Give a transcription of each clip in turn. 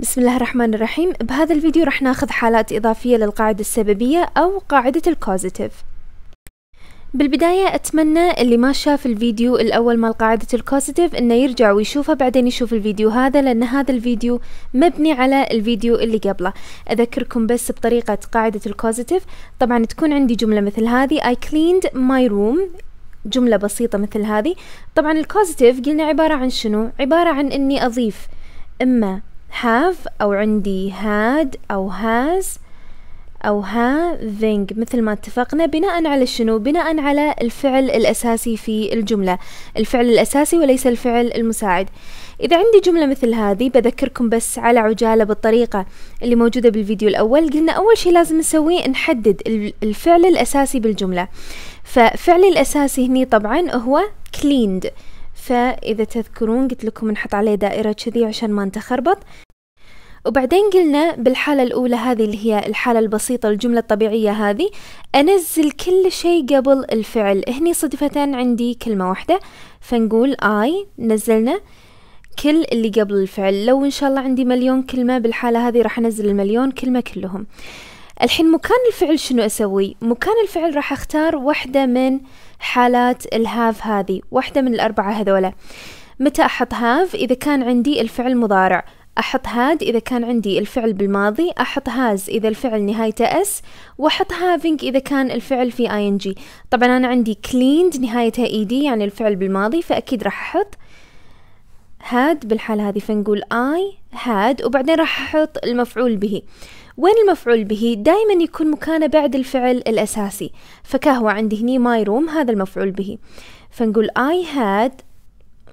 بسم الله الرحمن الرحيم بهذا الفيديو رح ناخذ حالات إضافية للقاعدة السببية أو قاعدة الكوزيتيف بالبداية أتمنى اللي ما شاف الفيديو الأول مال قاعدة الكوزيتيف إنه يرجع ويشوفه بعدين يشوف الفيديو هذا لأن هذا الفيديو مبني على الفيديو اللي قبله أذكركم بس بطريقة قاعدة الكوزيتيف طبعا تكون عندي جملة مثل هذه I cleaned my room جملة بسيطة مثل هذه طبعا الكوزيتيف قلنا عبارة عن شنو؟ عبارة عن إني أضيف إما have أو عندي had أو has أو having مثل ما اتفقنا بناء على شنو بناء على الفعل الأساسي في الجملة الفعل الأساسي وليس الفعل المساعد إذا عندي جملة مثل هذه بذكركم بس على عجالة بالطريقة اللي موجودة بالفيديو الأول قلنا أول شيء لازم نسويه نحدد الفعل الأساسي بالجملة ففعلي الأساسي هني طبعا هو cleaned فإذا تذكرون قلت لكم نحط عليه دائرة كذي عشان ما نتخربط وبعدين قلنا بالحالة الأولى هذه اللي هي الحالة البسيطة الجملة الطبيعية هذه أنزل كل شيء قبل الفعل هني صدفة عندي كلمة واحدة فنقول I نزلنا كل اللي قبل الفعل لو إن شاء الله عندي مليون كلمة بالحالة هذه راح أنزل المليون كلمة كلهم الحين مكان الفعل شنو أسوي؟ مكان الفعل راح أختار واحدة من حالات الهاف هذه واحدة من الأربعة هذولا متى أحط هاف إذا كان عندي الفعل مضارع أحط هاد إذا كان عندي الفعل بالماضي أحط هاز إذا الفعل نهايته اس وأحط هافينج إذا كان الفعل في ing طبعا أنا عندي cleaned نهايتها ed يعني الفعل بالماضي فأكيد راح أحط هاد بالحالة هذه فنقول I had وبعدين راح أحط المفعول به وين المفعول به دائما يكون مكانه بعد الفعل الأساسي فكهوة عندي هني my room هذا المفعول به فنقول I had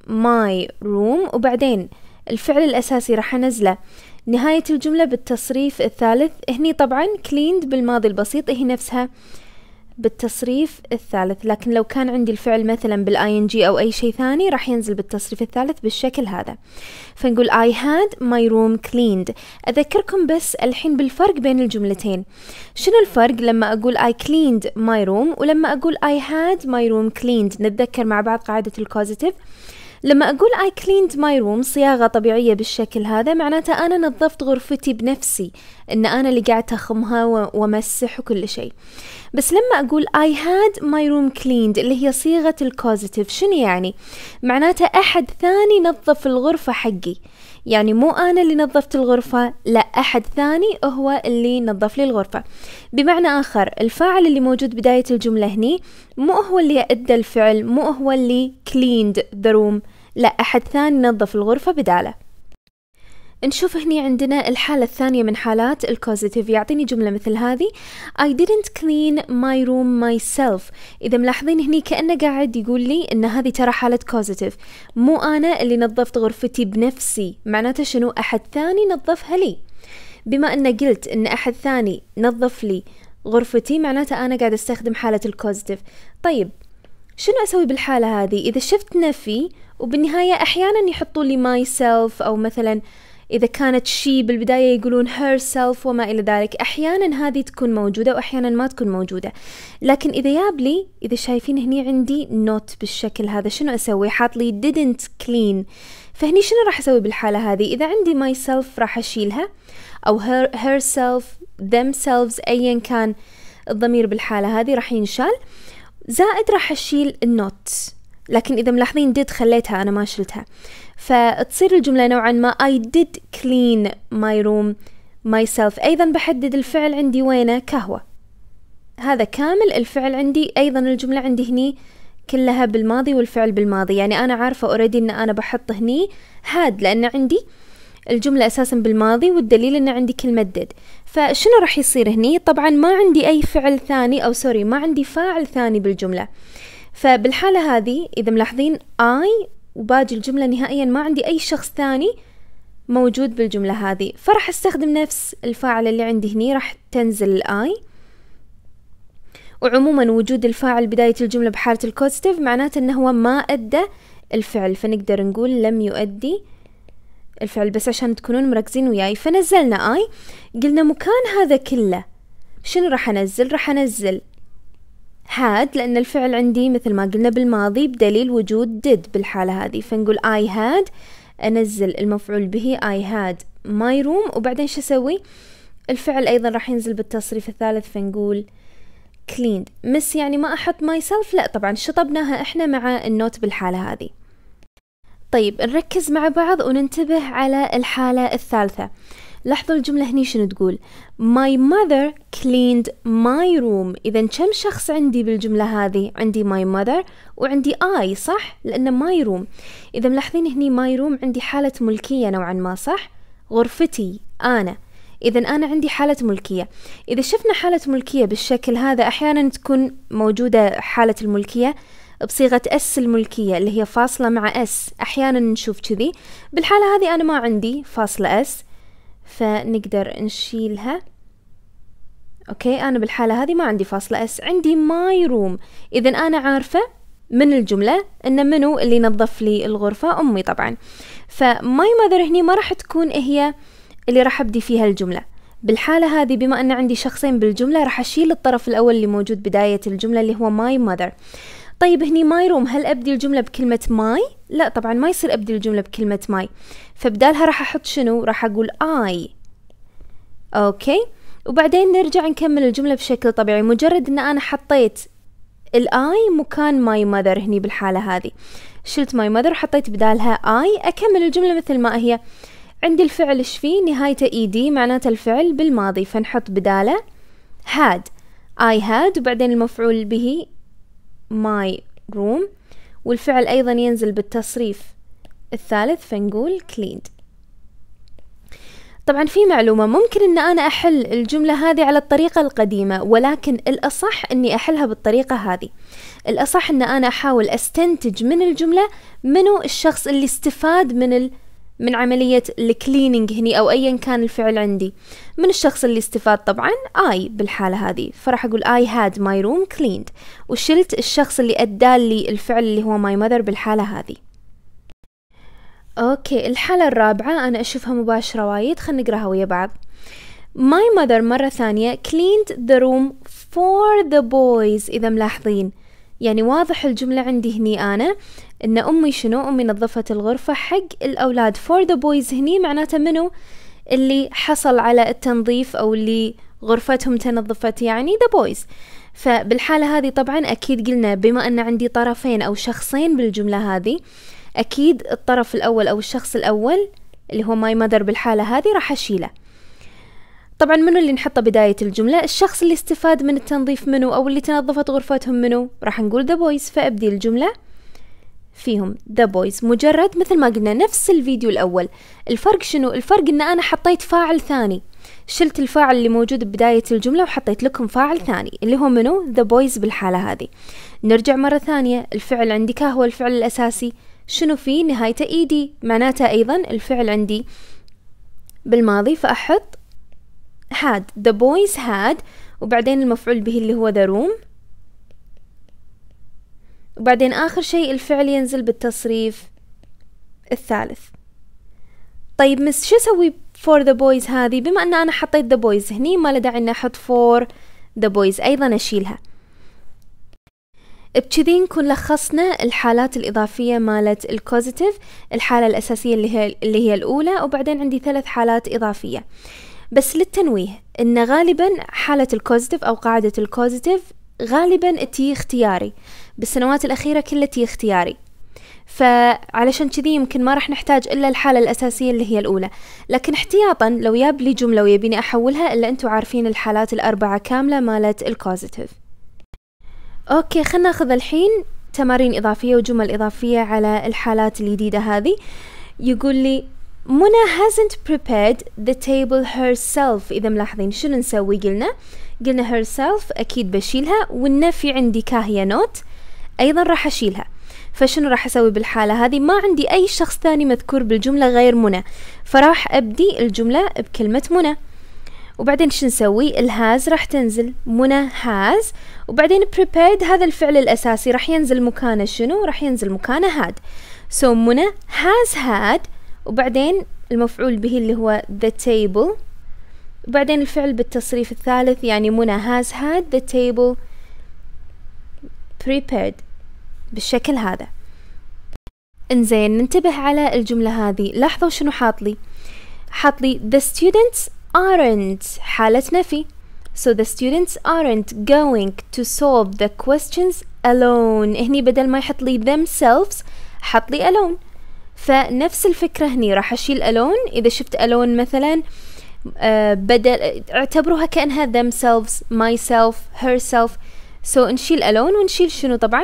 my room وبعدين الفعل الأساسي راح أنزله نهاية الجملة بالتصريف الثالث هني طبعا cleaned بالماضي البسيط هي نفسها بالتصريف الثالث لكن لو كان عندي الفعل مثلا بالاي ان جي او اي شيء ثاني راح ينزل بالتصريف الثالث بالشكل هذا فنقول I had my room cleaned اذكركم بس الحين بالفرق بين الجملتين شنو الفرق لما اقول I cleaned my room ولما اقول I had my room cleaned نتذكر مع بعض قاعدة الكوزيتيف لما أقول I cleaned my room صياغة طبيعية بالشكل هذا معناته أنا نظفت غرفتي بنفسي إن أنا اللي قاعدة أخمها وأمسح وكل شيء بس لما أقول I had my room cleaned اللي هي صيغة الكوزيتيف شنو يعني؟ معناته أحد ثاني نظف الغرفة حقي يعني مو أنا اللي نظفت الغرفة لا أحد ثاني هو اللي نظف لي الغرفة بمعنى آخر الفاعل اللي موجود بداية الجملة هني مو هو اللي أدى الفعل مو هو اللي cleaned the room لا أحد ثاني نظف الغرفة بداله نشوف هني عندنا الحالة الثانية من حالات الكوزيتيف يعطيني جملة مثل هذه I didn't clean my room myself إذا ملاحظين هني كأنه قاعد يقول لي أن هذه ترى حالة كوزيتيف مو أنا اللي نظفت غرفتي بنفسي معناته شنو أحد ثاني نظفها لي بما أن قلت أن أحد ثاني نظف لي غرفتي معناته أنا قاعد أستخدم حالة الكوزيتيف طيب شنو أسوي بالحالة هذه إذا شفت نفي وبالنهاية أحيانا يحطوا لي myself أو مثلا إذا كانت شي بالبداية يقولون herself وما إلى ذلك أحيانا هذه تكون موجودة وأحيانا ما تكون موجودة لكن إذا يابلي لي إذا شايفين هني عندي not بالشكل هذا شنو أسوي حاط لي didn't clean فهني شنو راح أسوي بالحالة هذه إذا عندي myself راح أشيلها أو her, herself themselves أيا كان الضمير بالحالة هذه راح ينشال زائد راح أشيل النوت لكن إذا ملاحظين did خليتها أنا ما شلتها فتصير الجملة نوعا ما I did clean my room myself أيضا بحدد الفعل عندي وينه كهوة هذا كامل الفعل عندي أيضا الجملة عندي هني كلها بالماضي والفعل بالماضي يعني أنا عارفة أريد أن أنا بحط هني هاد لأن عندي الجملة أساسا بالماضي والدليل أن عندي كلمة did فشنو راح يصير هني طبعا ما عندي أي فعل ثاني أو سوري ما عندي فاعل ثاني بالجملة فبالحالة هذه إذا ملاحظين I وباجي الجملة نهائيا ما عندي أي شخص ثاني موجود بالجملة هذه فراح استخدم نفس الفاعل اللي عندي هني راح تنزل الآي وعموما وجود الفاعل بداية الجملة بحالة الكوزتيف معناته انه هو ما ادى الفعل فنقدر نقول لم يؤدي الفعل بس عشان تكونون مركزين وياي فنزلنا اي قلنا مكان هذا كله شنو راح انزل راح انزل had لأن الفعل عندي مثل ما قلنا بالماضي بدليل وجود did بالحالة هذه فنقول I had أنزل المفعول به I had my room وبعدين شو أسوي الفعل أيضا راح ينزل بالتصريف الثالث فنقول cleaned miss يعني ما أحط myself لا طبعا شطبناها إحنا مع النوت بالحالة هذه طيب نركز مع بعض وننتبه على الحالة الثالثة لاحظوا الجملة هني شنو تقول My mother cleaned my room إذا كم شخص عندي بالجملة هذه عندي my mother وعندي I صح لأن my room إذا ملاحظين هني my room عندي حالة ملكية نوعا ما صح غرفتي أنا إذا أنا عندي حالة ملكية إذا شفنا حالة ملكية بالشكل هذا أحيانا تكون موجودة حالة الملكية بصيغة أس الملكية اللي هي فاصلة مع أس أحيانا نشوف كذي بالحالة هذه أنا ما عندي فاصلة أس فنقدر نشيلها اوكي انا بالحالة هذه ما عندي فاصلة اس عندي ماي روم اذا انا عارفة من الجملة ان منو اللي نظف لي الغرفة امي طبعا فماي ماذر هني ما راح تكون هي اللي راح ابدي فيها الجملة بالحالة هذه بما أن عندي شخصين بالجملة راح أشيل الطرف الأول اللي موجود بداية الجملة اللي هو ماي ماذر طيب هني ما يروم هل ابدي الجمله بكلمه ماي لا طبعا ما يصير ابدي الجمله بكلمه ماي فبدالها راح احط شنو راح اقول اي اوكي وبعدين نرجع نكمل الجمله بشكل طبيعي مجرد ان انا حطيت الاي مكان ماي ماذر هني بالحاله هذه شلت ماي ماذر وحطيت بدالها اي اكمل الجمله مثل ما هي عندي الفعل ايش فيه نهايته اي دي معناته الفعل بالماضي فنحط بداله هاد I had وبعدين المفعول به my room والفعل أيضا ينزل بالتصريف الثالث فنقول cleaned طبعا في معلومة ممكن ان انا احل الجملة هذه على الطريقة القديمة ولكن الاصح اني احلها بالطريقة هذه الاصح ان انا احاول استنتج من الجملة منو الشخص اللي استفاد من من عملية الكلينينج هني أو أيا كان الفعل عندي من الشخص اللي استفاد طبعا I بالحالة هذه فراح أقول I had my room cleaned وشلت الشخص اللي أدى لي الفعل اللي هو my mother بالحالة هذه أوكي الحالة الرابعة أنا أشوفها مباشرة وايد خلينا نقراها ويا بعض My mother مرة ثانية cleaned the room for the boys إذا ملاحظين يعني واضح الجملة عندي هني أنا إن أمي شنو أمي نظفت الغرفة حق الأولاد for the boys هني معناته منو اللي حصل على التنظيف أو اللي غرفتهم تنظفت يعني the boys فبالحالة هذه طبعا أكيد قلنا بما أن عندي طرفين أو شخصين بالجملة هذه أكيد الطرف الأول أو الشخص الأول اللي هو ماي مدر بالحالة هذه راح أشيله طبعا منو اللي نحطه بداية الجملة الشخص اللي استفاد من التنظيف منو أو اللي تنظفت غرفتهم منو راح نقول the boys فأبدي الجملة فيهم the boys مجرد مثل ما قلنا نفس الفيديو الأول الفرق شنو الفرق أن أنا حطيت فاعل ثاني شلت الفاعل اللي موجود ببداية الجملة وحطيت لكم فاعل ثاني اللي هو منو the boys بالحالة هذه نرجع مرة ثانية الفعل عندي كهو الفعل الأساسي شنو فيه نهايته ايدي e معناته أيضا الفعل عندي بالماضي فأحط had the boys had وبعدين المفعول به اللي هو the room وبعدين آخر شيء الفعل ينزل بالتصريف الثالث طيب مس شو أسوي for the boys هذه بما أن أنا حطيت the boys هني ما له داعي إني أحط for the boys أيضا أشيلها بكذي نكون لخصنا الحالات الإضافية مالت الكوزيتيف الحالة الأساسية اللي هي, اللي هي الأولى وبعدين عندي ثلاث حالات إضافية بس للتنويه ان غالبا حالة الكوزيتيف او قاعدة الكوزيتيف غالبا تي اختياري بالسنوات الاخيرة كلها تي اختياري فعلشان كذي يمكن ما راح نحتاج الا الحاله الاساسيه اللي هي الاولى لكن احتياطا لو ياب لي جمله ويبيني احولها الا انتم عارفين الحالات الاربعه كامله مالت الكوزيتيف اوكي خلنا ناخذ الحين تمارين اضافيه وجمل اضافيه على الحالات الجديده هذه يقول لي منى hasn't prepared the table herself إذا ملاحظين شنو نسوي قلنا قلنا herself أكيد بشيلها وإن في عندي كاهية نوت أيضا راح أشيلها فشنو راح أسوي بالحالة هذه ما عندي أي شخص ثاني مذكور بالجملة غير منى فراح أبدي الجملة بكلمة منى وبعدين شو نسوي الهاز راح تنزل منى هاز وبعدين prepared هذا الفعل الأساسي راح ينزل مكانه شنو راح ينزل مكانه had so منى has had وبعدين المفعول به اللي هو the table وبعدين الفعل بالتصريف الثالث يعني منى has had the table prepared بالشكل هذا انزين ننتبه على الجملة هذه لاحظوا شنو حاط لي حاط لي the students aren't حالة نفي so the students aren't going to solve the questions alone هني بدل ما يحط لي themselves حط لي alone فنفس الفكرة هني راح أشيل ألون إذا شفت ألون مثلا آه، بدل اعتبروها كأنها themselves myself herself سو so نشيل ألون ونشيل شنو طبعا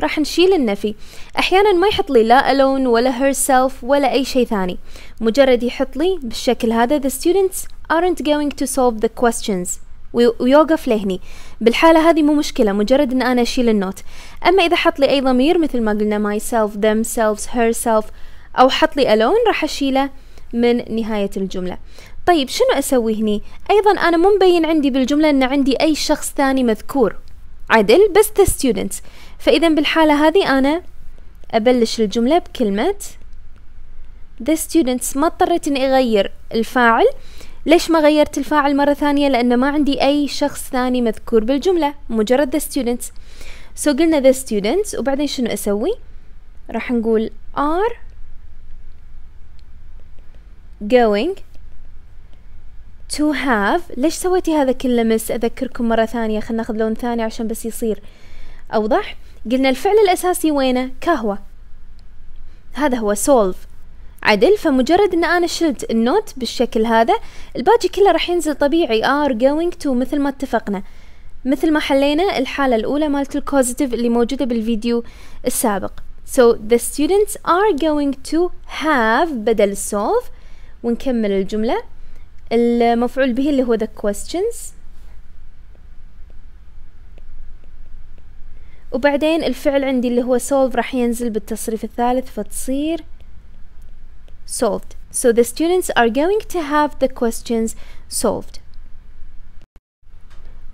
راح نشيل النفي أحيانا ما يحط لي لا ألون ولا herself ولا أي شيء ثاني مجرد يحط لي بالشكل هذا the students aren't going to solve the questions ويوقف لهني بالحالة هذه مو مشكلة مجرد ان انا اشيل النوت اما اذا حط لي اي ضمير مثل ما قلنا myself themselves herself او حط لي alone راح اشيله من نهاية الجملة طيب شنو اسوي هني ايضا انا مو مبين عندي بالجملة ان عندي اي شخص ثاني مذكور عدل بس the students فاذا بالحالة هذه انا ابلش الجملة بكلمة the students ما اضطريت اني اغير الفاعل ليش ما غيرت الفاعل مرة ثانية لأن ما عندي أي شخص ثاني مذكور بالجملة مجرد the students so قلنا the students وبعدين شنو أسوي راح نقول are going to have ليش سويتي هذا كله مس أذكركم مرة ثانية خلنا ناخذ لون ثاني عشان بس يصير أوضح قلنا الفعل الأساسي وينه كهوة هذا هو solve عدل فمجرد ان انا شلت النوت بالشكل هذا الباجي كله راح ينزل طبيعي are going to مثل ما اتفقنا مثل ما حلينا الحالة الأولى مالت الكوزيتيف اللي موجودة بالفيديو السابق So the students are going to have بدل solve ونكمل الجملة المفعول به اللي هو the questions وبعدين الفعل عندي اللي هو solve راح ينزل بالتصريف الثالث فتصير solved. So the students are going to have the questions solved.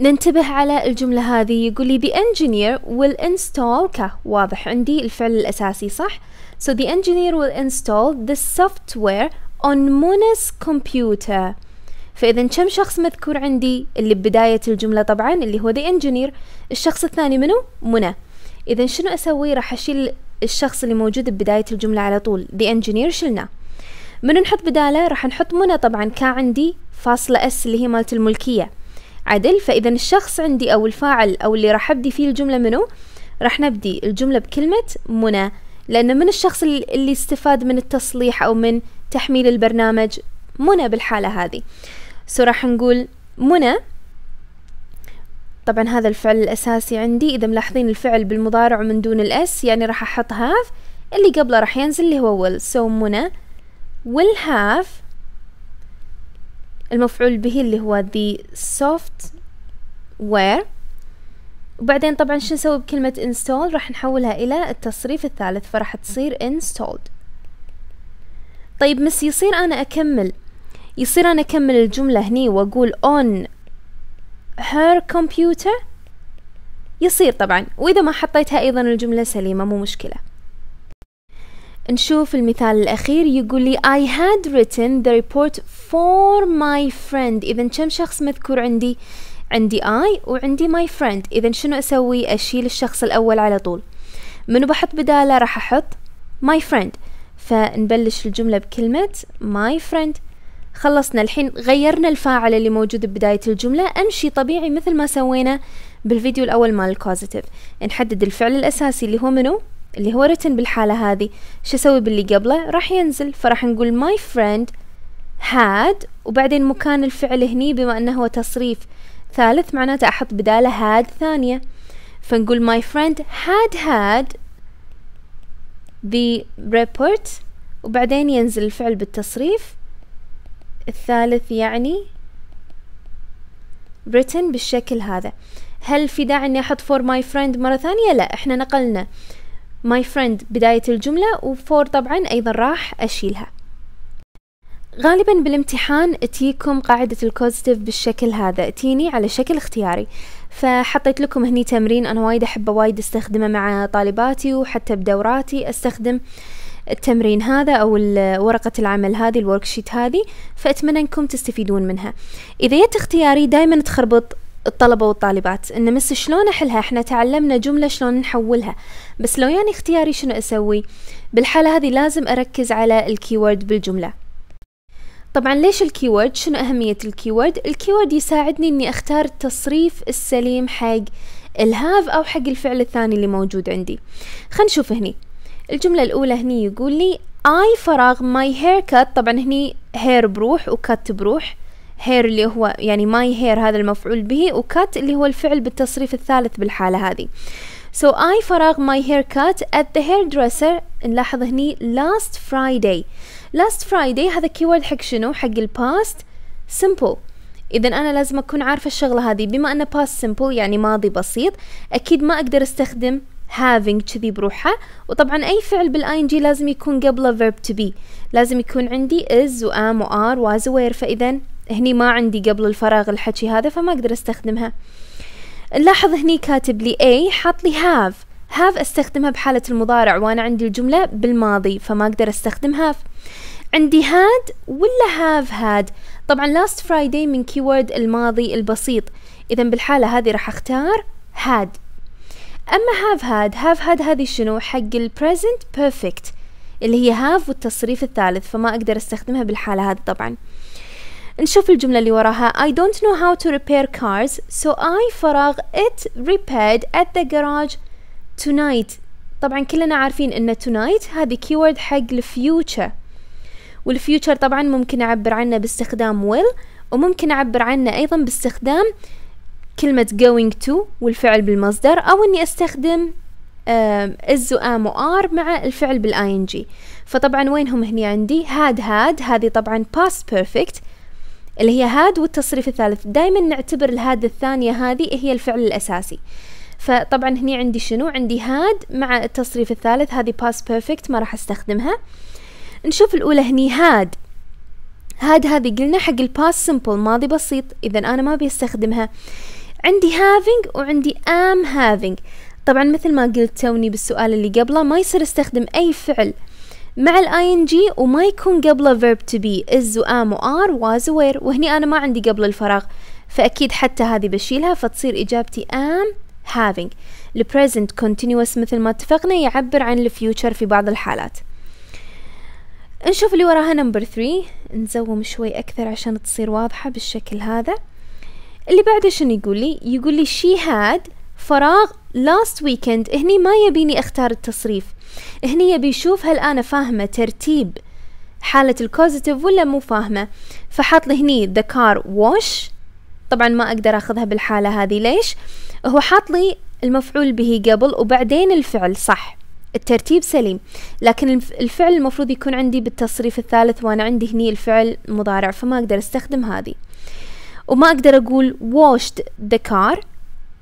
ننتبه على الجملة هذه يقول لي the engineer will install ك واضح عندي الفعل الأساسي صح so the engineer will install the software on Mona's computer فإذا كم شخص مذكور عندي اللي ببداية الجملة طبعا اللي هو the engineer الشخص الثاني منو منى إذا شنو أسوي راح أشيل الشخص اللي موجود ببداية الجملة على طول the engineer شلناه من نحط بداله راح نحط منى طبعا كا عندي فاصلة اس اللي هي مالت الملكية عدل فاذا الشخص عندي او الفاعل او اللي راح ابدي فيه الجملة منو راح نبدي الجملة بكلمة منى لأن من الشخص اللي استفاد من التصليح أو من تحميل البرنامج منى بالحالة هذه سو راح نقول منى طبعا هذا الفعل الأساسي عندي إذا ملاحظين الفعل بالمضارع من دون الأس يعني راح أحط هاف اللي قبله راح ينزل اللي هو will سو so منى will have المفعول به اللي هو the soft wear وبعدين طبعا شو نسوي بكلمة install راح نحولها إلى التصريف الثالث فراح تصير installed طيب مس يصير أنا أكمل يصير أنا أكمل الجملة هني وأقول on her computer يصير طبعا وإذا ما حطيتها أيضا الجملة سليمة مو مشكلة نشوف المثال الأخير يقول لي I had written the report for my friend إذا كم شخص مذكور عندي عندي I وعندي my friend إذا شنو أسوي أشيل الشخص الأول على طول منو بحط بداله راح أحط my friend فنبلش الجملة بكلمة my friend خلصنا الحين غيرنا الفاعل اللي موجود ببداية الجملة أمشي طبيعي مثل ما سوينا بالفيديو الأول مال الكوزيتيف نحدد الفعل الأساسي اللي هو منو اللي هو written بالحالة هذه شو أسوي باللي قبله راح ينزل فراح نقول my friend had وبعدين مكان الفعل هني بما أنه هو تصريف ثالث معناته أحط بداله had ثانية فنقول my friend had had the report وبعدين ينزل الفعل بالتصريف الثالث يعني written بالشكل هذا هل في داعي اني احط for my friend مرة ثانية لا احنا نقلنا my friend بداية الجملة وفور طبعا أيضا راح أشيلها غالبا بالامتحان تيكم قاعدة الكوزيتيف بالشكل هذا تيني على شكل اختياري فحطيت لكم هني تمرين أنا وايد أحبه وايد أستخدمه مع طالباتي وحتى بدوراتي أستخدم التمرين هذا أو ورقة العمل هذه الوركشيت هذه فأتمنى أنكم تستفيدون منها إذا جت اختياري دايما تخربط الطلبة والطالبات ان مس شلون احلها احنا تعلمنا جملة شلون نحولها بس لو يعني اختياري شنو اسوي بالحالة هذه لازم اركز على الكيورد بالجملة طبعا ليش الكيورد شنو اهمية الكيورد الكيورد يساعدني اني اختار التصريف السليم حق الهاف او حق الفعل الثاني اللي موجود عندي خلينا نشوف هني الجملة الأولى هني يقول لي I فراغ my haircut طبعا هني hair بروح وcut بروح هير اللي هو يعني ماي هير هذا المفعول به وكات اللي هو الفعل بالتصريف الثالث بالحالة هذه So I فراغ my haircut at the hairdresser نلاحظ هني last Friday last Friday هذا keyword حق شنو حق ال past simple إذا أنا لازم أكون عارفة الشغلة هذه بما أن past simple يعني ماضي بسيط أكيد ما أقدر أستخدم having كذي بروحها وطبعا أي فعل بالآي جي لازم يكون قبله verb to be لازم يكون عندي is و am و are was و were فإذا هني ما عندي قبل الفراغ الحكي هذا فما اقدر استخدمها نلاحظ هني كاتب لي اي حاط لي هاف هاف استخدمها بحالة المضارع وانا عندي الجملة بالماضي فما اقدر استخدم هاف عندي هاد ولا هاف هاد طبعا last Friday من keyword الماضي البسيط اذا بالحالة هذه راح اختار هاد اما هاف هاد هاف هاد هذه شنو حق ال present perfect اللي هي هاف والتصريف الثالث فما اقدر استخدمها بالحالة هذه طبعا نشوف الجملة اللي وراها I don't know how to repair cars so I فراغ it repaired at the garage tonight طبعا كلنا عارفين ان tonight هذه keyword حق الفيوتشر والفيوتشر طبعا ممكن أعبر عنه باستخدام will وممكن أعبر عنه أيضا باستخدام كلمة going to والفعل بالمصدر أو أني أستخدم از وام وار مع الفعل بالآي إن جي فطبعا وينهم هني عندي had had هذه طبعا past perfect اللي هي هاد والتصريف الثالث دائما نعتبر الهاد الثانية هذه هي الفعل الأساسي فطبعا هني عندي شنو عندي هاد مع التصريف الثالث هذه past perfect ما راح استخدمها نشوف الأولى هني هاد هاد هذه قلنا حق الباست simple ماضي بسيط إذا أنا ما بيستخدمها عندي having وعندي am having طبعا مثل ما قلت توني بالسؤال اللي قبله ما يصير استخدم أي فعل مع الاي ان جي وما يكون قبله فيرب to be از وام وار واز وير وهني انا ما عندي قبل الفراغ فاكيد حتى هذه بشيلها فتصير اجابتي am having البريزنت continuous مثل ما اتفقنا يعبر عن الفيوتشر في بعض الحالات نشوف اللي وراها نمبر 3 نزوم شوي اكثر عشان تصير واضحة بالشكل هذا اللي بعده شنو يقول لي يقول لي she had فراغ last weekend هني ما يبيني اختار التصريف هني بيشوف هل انا فاهمه ترتيب حالة الكوزيتيف ولا مو فاهمة فحط لي هني the car wash طبعا ما اقدر اخذها بالحالة هذه ليش هو حاط لي المفعول به قبل وبعدين الفعل صح الترتيب سليم لكن الفعل المفروض يكون عندي بالتصريف الثالث وانا عندي هني الفعل مضارع فما اقدر استخدم هذه وما اقدر اقول washed the car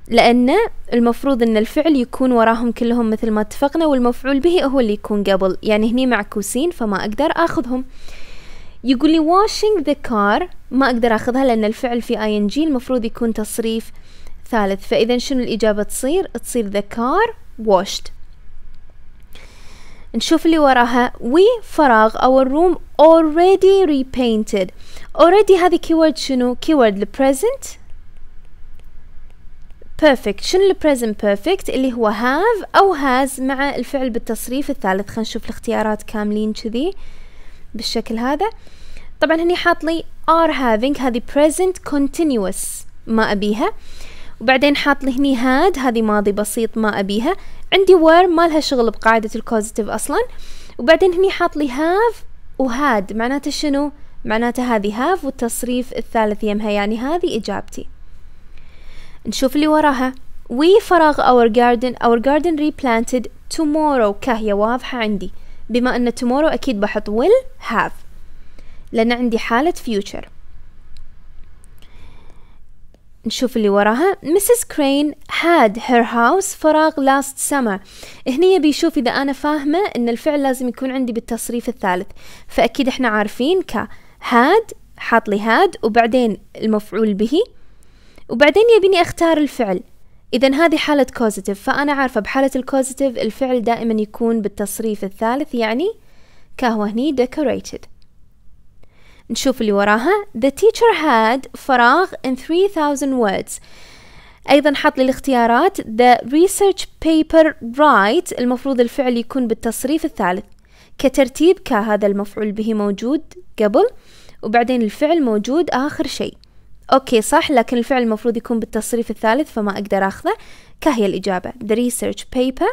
لأن المفروض أن الفعل يكون وراهم كلهم مثل ما اتفقنا والمفعول به هو اللي يكون قبل يعني هني معكوسين فما أقدر أخذهم يقول لي washing the car ما أقدر أخذها لأن الفعل في ing المفروض يكون تصريف ثالث فإذا شنو الإجابة تصير تصير the car washed نشوف اللي وراها we فراغ our room already repainted already هذه keyword شنو keyword present بيرفكت شنو البريزنت بيرفكت اللي هو have او has مع الفعل بالتصريف الثالث خلينا نشوف الاختيارات كاملين كذي بالشكل هذا طبعا هني حاط لي are having هذه present continuous ما أبيها وبعدين حاط لي هني had هذه ماضي بسيط ما أبيها عندي were ما لها شغل بقاعدة الكوزيتيف أصلا وبعدين هني حاط لي have وهاد معناته شنو؟ معناته هذه have والتصريف الثالث يمها يعني هذه إجابتي نشوف اللي وراها we فراغ our garden our garden replanted tomorrow كهية واضحة عندي بما أن tomorrow أكيد بحط will have لأن عندي حالة future نشوف اللي وراها Mrs. Crane had her house فراغ last summer هني بيشوف إذا أنا فاهمة أن الفعل لازم يكون عندي بالتصريف الثالث فأكيد إحنا عارفين ك had حاط لي had وبعدين المفعول به وبعدين يبيني اختار الفعل إذا هذه حالة كوزيتيف فأنا عارفة بحالة الكوزيتيف الفعل دائما يكون بالتصريف الثالث يعني كهو هني decorated نشوف اللي وراها The teacher had فراغ in 3000 words أيضا حط لي الاختيارات The research paper right المفروض الفعل يكون بالتصريف الثالث كترتيب كهذا المفعول به موجود قبل وبعدين الفعل موجود آخر شيء أوكي صح لكن الفعل المفروض يكون بالتصريف الثالث فما أقدر أخذه كهي الإجابة the research paper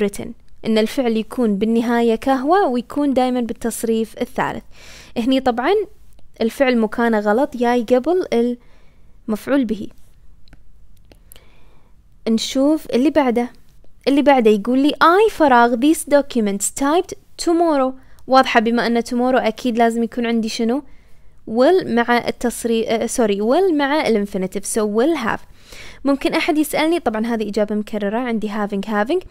written إن الفعل يكون بالنهاية كهوة ويكون دايما بالتصريف الثالث هني طبعا الفعل مكانه غلط جاي قبل المفعول به نشوف اللي بعده اللي بعده يقول لي I فراغ these documents typed tomorrow واضحة بما أن tomorrow أكيد لازم يكون عندي شنو will مع التصري سوري آه، ويل will مع الانفينيتيف سو ويل هاف ممكن أحد يسألني طبعا هذه إجابة مكررة عندي هافينج هافينج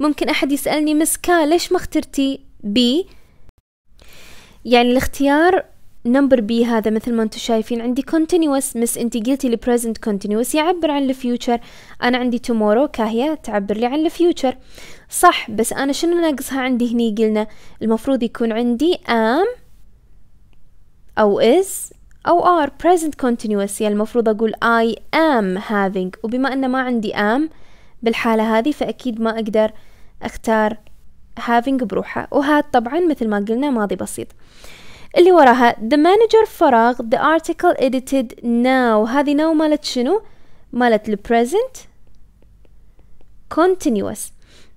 ممكن أحد يسألني مسكا ليش ما اخترتي بي يعني الاختيار نمبر بي هذا مثل ما انتم شايفين عندي continuous مس انت قلتي لي present continuous يعبر عن الفيوتشر انا عندي tomorrow كاهية تعبر لي عن الفيوتشر صح بس انا شنو ناقصها عندي هني قلنا المفروض يكون عندي am أو is أو are present continuous يعني المفروض أقول I am having وبما أن ما عندي am بالحالة هذه فأكيد ما أقدر أختار having بروحها وهذا طبعا مثل ما قلنا ماضي بسيط اللي وراها the manager فراغ the article edited now هذه now مالت شنو مالت the present continuous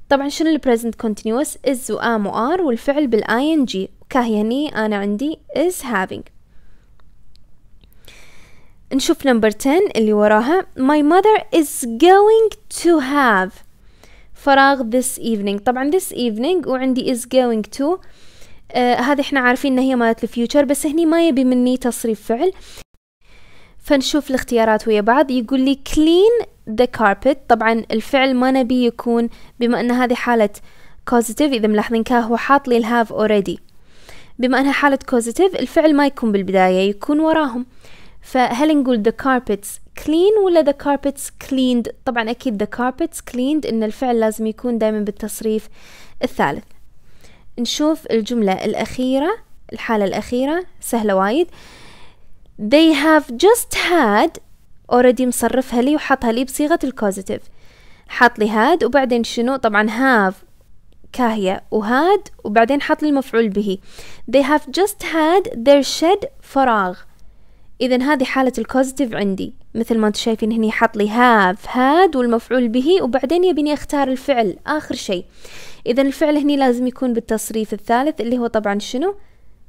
طبعا شنو ال present continuous is و am و are والفعل بال ing كهيني أنا عندي is having نشوف نمبر 10 اللي وراها My mother is going to have فراغ this evening طبعا this evening وعندي is going to آه هذه احنا عارفين ان هي مالت الفيوتشر بس هني ما يبي مني تصريف فعل فنشوف الاختيارات ويا بعض يقول لي clean the carpet طبعا الفعل ما نبي يكون بما ان هذه حالة causative اذا ملاحظين كان هو حاط لي الهاف already بما أنها حالة كوزيتيف الفعل ما يكون بالبداية يكون وراهم فهل نقول the carpets clean ولا the carpets cleaned طبعا أكيد the carpets cleaned إن الفعل لازم يكون دائما بالتصريف الثالث نشوف الجملة الأخيرة الحالة الأخيرة سهلة وايد they have just had already مصرفها لي وحطها لي بصيغة الكوزيتيف حط لي هاد وبعدين شنو طبعا have كاهية وهاد وبعدين حط لي المفعول به they have just had their shed فراغ إذا هذه حالة الكوزيتيف عندي مثل ما انتم شايفين هني حط لي have had والمفعول به وبعدين يبيني اختار الفعل آخر شيء إذا الفعل هني لازم يكون بالتصريف الثالث اللي هو طبعا شنو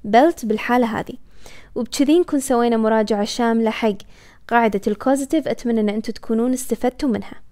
بلت بالحالة هذه وبكذي نكون سوينا مراجعة شاملة حق قاعدة الكوزيتيف أتمنى أن أنتم تكونون استفدتوا منها